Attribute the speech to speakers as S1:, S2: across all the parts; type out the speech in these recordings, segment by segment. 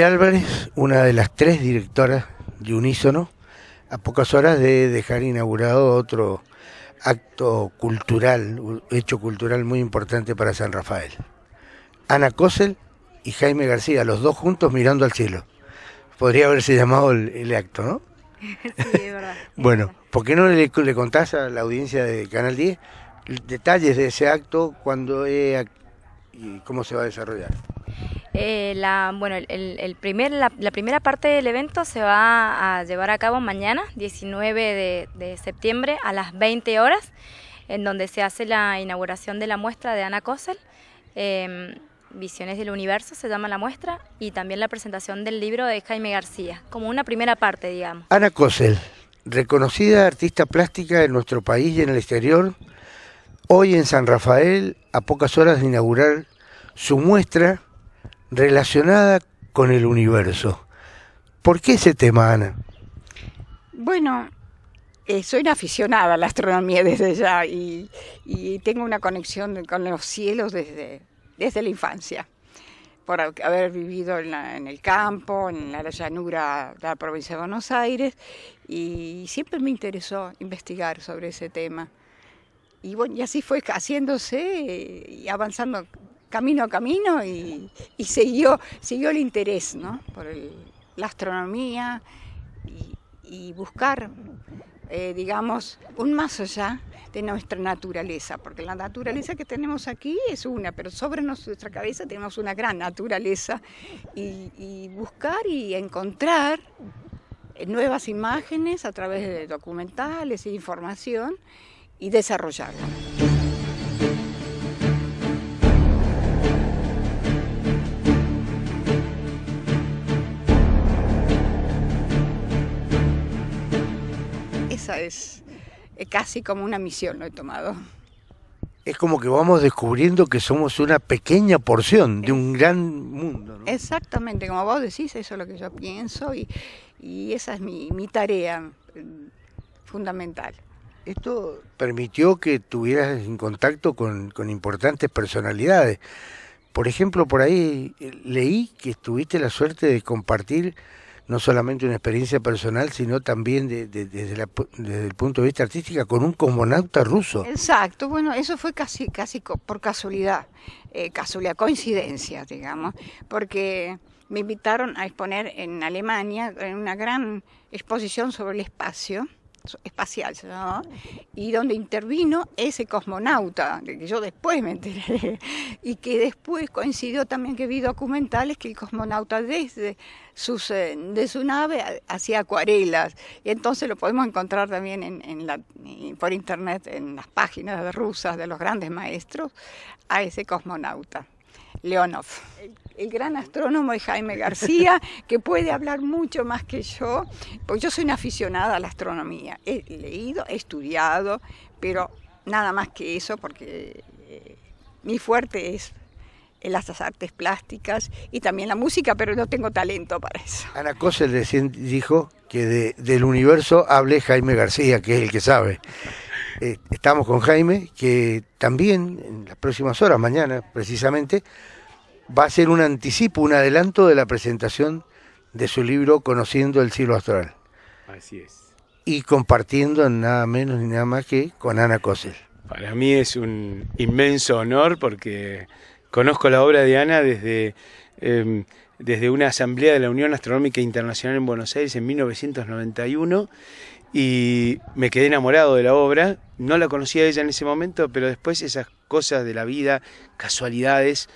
S1: Álvarez, una de las tres directoras de Unísono, a pocas horas de dejar inaugurado otro acto cultural, hecho cultural muy importante para San Rafael. Ana Cosel y Jaime García, los dos juntos mirando al cielo. Podría haberse llamado el, acto, ¿no? Sí, verdad. bueno, ¿por qué no le, contás a la audiencia de Canal 10 detalles de ese acto, cuando eh, y cómo se va a desarrollar?
S2: Eh, la, bueno, el, primer, la, primera parte del evento se va a llevar a cabo mañana, 19 de, septiembre, a las 20 horas, en donde se hace la inauguración de la muestra de Ana Kossel. Em, Visiones del Universo se llama la muestra y también la presentación del libro de Jaime García, como una primera parte, digamos.
S1: Ana Kossel, reconocida artista plástica en nuestro país y en el exterior, hoy en San Rafael, a pocas horas de inaugurar su muestra relacionada con el universo. ¿Por qué ese tema, Ana?
S3: Bueno, eh, soy una aficionada a la astronomía desde ya y, tengo una conexión con los cielos desde, desde la infancia por haber vivido en, en, el campo, en la llanura de la provincia de Buenos Aires, y siempre me interesó investigar sobre ese tema. Y bueno, y así fue haciéndose eh, y avanzando camino a camino y, siguió, siguió el interés por la astronomía y, buscar, eh, digamos, un más allá de nuestra naturaleza, porque la naturaleza que tenemos aquí es una, pero sobre nuestra cabeza tenemos una gran naturaleza y, y buscar y encontrar nuevas imágenes a través de documentales e información y desarrollarla. es, eh, casi como una misión lo he tomado.
S1: Es como que vamos descubriendo que somos una pequeña porción de un gran mundo.
S3: Exactamente, como vos decís, eso es lo que yo pienso y, y esa es mi, tarea mm, fundamental. Esto
S1: permitió que tuvieras en contacto con, con, importantes personalidades. Por ejemplo, por ahí eh, leí que tuviste la suerte de compartir no solamente una experiencia personal, sino también desde, el punto de vista artístico con un cosmonauta ruso.
S3: Exacto, bueno, eso fue casi, casi por casualidad, eh, casualidad, coincidencia, digamos, porque me invitaron a exponer en Alemania en una gran exposición sobre el espacio espacial, ¿no? y donde intervino ese cosmonauta, que yo después me enteré, y que después coincidió también que vi documentales que el cosmonauta desde eh, de su nave hacía acuarelas, y entonces lo podemos encontrar también en, por internet en las páginas rusas de los grandes maestros a ese cosmonauta. Leonov. El, gran astrónomo es Jaime García, que puede hablar mucho más que yo, porque yo soy una aficionada a la astronomía. He leído, he estudiado, pero nada más que eso, porque eh, mi fuerte es en eh, las artes plásticas y también la música, pero no tengo talento para eso.
S1: Ana Cosel dijo que del universo hable Jaime García, que es el que sabe. Eh, estamos con Jaime, que también en las próximas horas, mañana precisamente, va a ser un anticipo, un adelanto de la presentación de su libro Conociendo el cielo astral. Así es. Y compartiendo nada menos ni nada más que con Ana Cosel.
S4: Para mí es un inmenso honor porque conozco la obra de Ana desde, em, desde una asamblea de la Unión Astronómica Internacional en Buenos Aires en 1991 y me quedé enamorado de la obra. No la conocía ella en ese momento, pero después esas cosas de la vida, casualidades,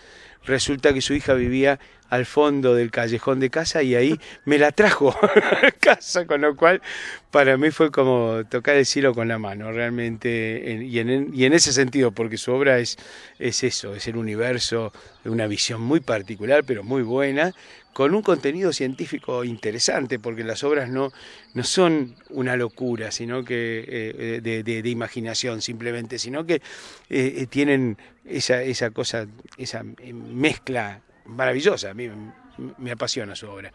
S4: resulta que su hija vivía al fondo del callejón de casa y ahí me la trajo a casa, con lo cual para mí fue como tocar el cielo con la mano, realmente, y en, ese sentido, porque su obra es, es eso, es el universo de una visión muy particular, pero muy buena, con un contenido científico interesante, porque las obras no, no son una locura, sino que eh, eh, de, imaginación simplemente, sino que eh, tienen esa, esa cosa, esa mezcla maravillosa, a mí me apasiona su obra.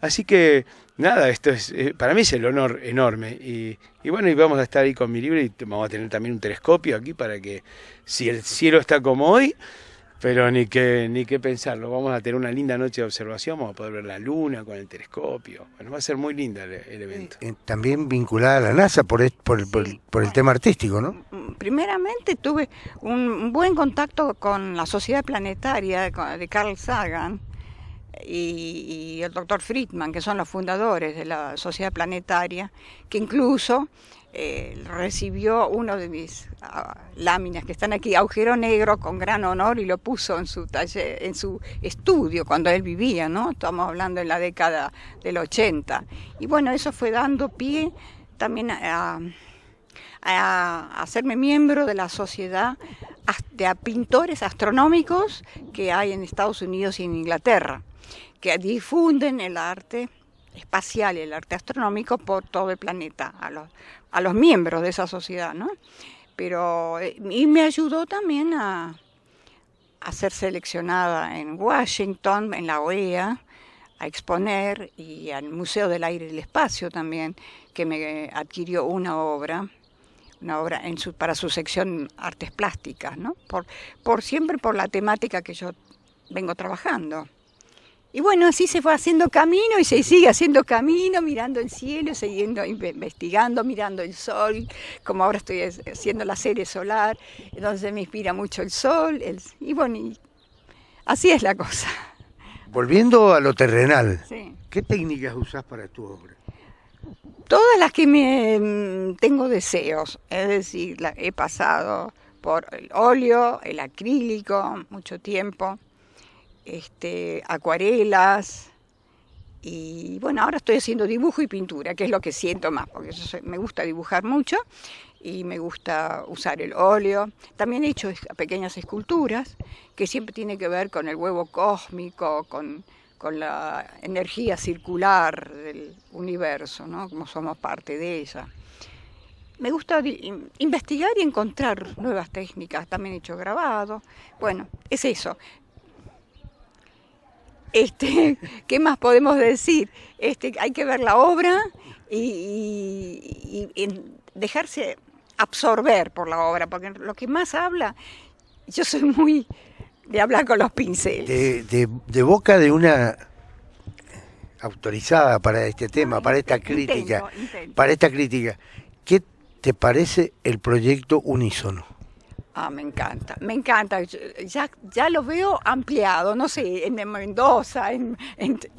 S4: Así que nada, esto es eh, para mí es el honor enorme y, y, bueno, y vamos a estar ahí con mi libro y vamos a tener también un telescopio aquí para que si el cielo está como hoy, pero ni qué ni que pensarlo, vamos a tener una linda noche de observación, vamos a poder ver la luna con el telescopio. Bueno, va a ser muy linda el, evento. Eh, eh,
S1: también vinculada a la NASA por el tema artístico, ¿no?
S3: primeramente tuve un buen contacto con la sociedad planetaria de Carl Sagan y, el doctor Friedman, que son los fundadores de la sociedad planetaria, que incluso eh, recibió uno de mis ah, láminas que están aquí, agujero negro, con gran honor y lo puso en su taller, en su estudio cuando él vivía, ¿no? Estamos hablando en la década del 80. Y bueno, eso fue dando pie también a a hacerme miembro de la sociedad de pintores astronómicos que hay en Estados Unidos y en Inglaterra, que difunden el arte espacial y el arte astronómico por todo el planeta, a los, miembros de esa sociedad, ¿no? Pero, eh, y me ayudó también a, a ser seleccionada en Washington, en la OEA, a exponer y al Museo del Aire y el Espacio también, que me adquirió una obra una obra para su sección artes plásticas, ¿no? Por, siempre por la temática que yo vengo trabajando. Y bueno, así se fue haciendo camino y se sigue haciendo camino, mirando el cielo, siguiendo investigando, mirando el sol, como ahora estoy haciendo la serie solar, entonces me inspira mucho el sol, el, y bueno, así es la cosa.
S1: Volviendo a lo terrenal, ¿qué técnicas usás para tu obra?
S3: todas las que me em, tengo deseos, es decir, he pasado por el óleo, el acrílico, mucho tiempo, este, acuarelas y bueno, ahora estoy haciendo dibujo y pintura, que es lo que siento más, porque me gusta dibujar mucho y me gusta usar el óleo. También he hecho pequeñas esculturas que siempre tiene que ver con el huevo cósmico, con con la energía circular del universo, ¿no? como somos parte de ella. Me gusta investigar y encontrar nuevas técnicas, también he hecho grabado. Bueno, es eso. Este, ¿Qué más podemos decir? Este, hay que ver la obra y dejarse absorber por la obra, porque lo que más habla, yo soy muy de hablar con los pinceles.
S1: De, boca de una autorizada para este tema, para esta crítica, para esta crítica, ¿qué te parece el proyecto Unísono?
S3: Ah, me encanta, me encanta. Ya, ya lo veo ampliado, no sé, en Mendoza, en,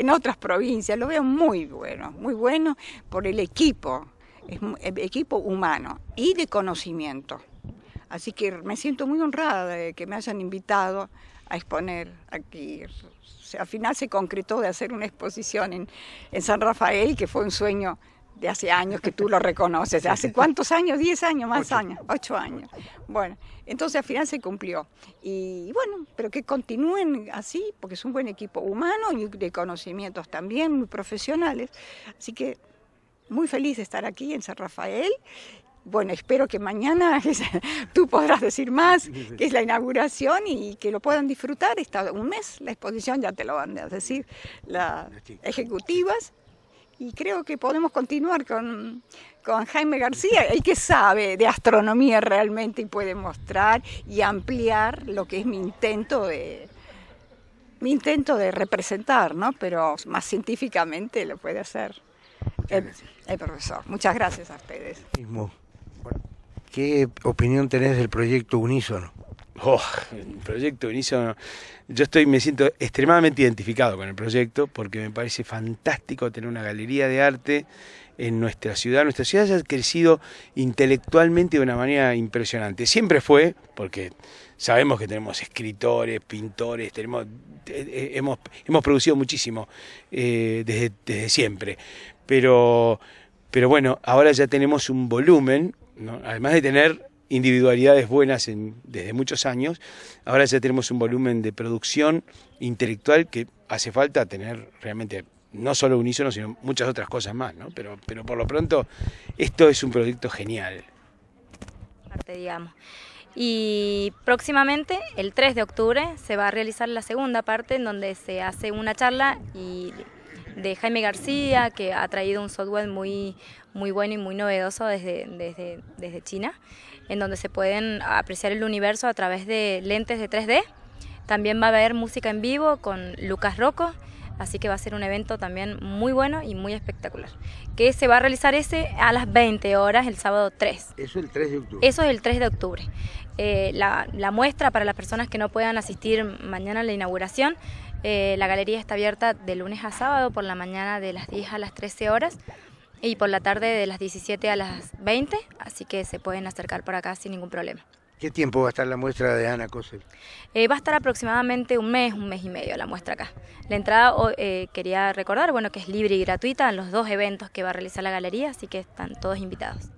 S3: otras provincias, lo veo muy bueno, muy bueno por el equipo, el equipo humano y de conocimiento. Así que me siento muy honrada de que me hayan invitado a exponer aquí. Al final se concretó de hacer una exposición en, San Rafael, que fue un sueño de hace años que tú lo reconoces. ¿Hace cuántos años? ¿Diez años? ¿Más años? Ocho años. Bueno, entonces al final se cumplió. Y bueno, pero que continúen así, porque es un buen equipo humano y de conocimientos también muy profesionales. Así que muy feliz de estar aquí en San Rafael bueno, espero que mañana tú podrás decir más, que es la inauguración y que lo puedan disfrutar. Está un mes la exposición, ya te lo van a decir las ejecutivas. Y creo que podemos continuar con, Jaime García, el que sabe de astronomía realmente y puede mostrar y ampliar lo que es mi intento de, mi intento de representar, ¿no? Pero más científicamente lo puede hacer el, el, profesor. Muchas gracias a ustedes.
S1: ¿Qué opinión tenés del proyecto Unísono? Oh, el
S4: proyecto Unísono, yo estoy, me siento extremadamente identificado con el proyecto porque me parece fantástico tener una galería de arte en nuestra ciudad. Nuestra ciudad ha crecido intelectualmente de una manera impresionante. Siempre fue, porque sabemos que tenemos escritores, pintores, tenemos, eh, eh, hemos, producido muchísimo eh, desde, siempre. Pero, pero bueno, ahora ya tenemos un volumen además de tener individualidades buenas desde muchos años, ahora ya tenemos un volumen de producción intelectual que hace falta tener realmente no solo unísono, sino muchas otras cosas más, ¿no? Pero, por lo pronto, esto es un proyecto genial.
S2: Y próximamente, el 3 de octubre, se va a realizar la segunda parte en donde se hace una charla de Jaime García, que ha traído un software muy, muy bueno y muy novedoso desde, desde, desde China, en donde se pueden apreciar el universo a través de lentes de 3D. También va a haber música en vivo con Lucas Rocco, así que va a ser un evento también muy bueno y muy espectacular, que se va a realizar ese a las 20 horas el sábado 3.
S1: Eso es el 3 de octubre. Eso es
S2: el de octubre. Eh, la, la, muestra para las personas que no puedan asistir mañana a la inauguración, eh, la galería está abierta de lunes a sábado por la mañana de las 10 a las 13 horas y por la tarde de las 17 a las 20, así que se pueden acercar por acá sin ningún problema.
S1: ¿Qué tiempo va a estar la muestra de Ana Cosel?
S2: Eh, va a estar aproximadamente un mes, un mes y medio la muestra acá. La entrada, oh, eh, quería recordar, bueno, que es libre y gratuita en los dos eventos que va a realizar la galería, así que están todos invitados.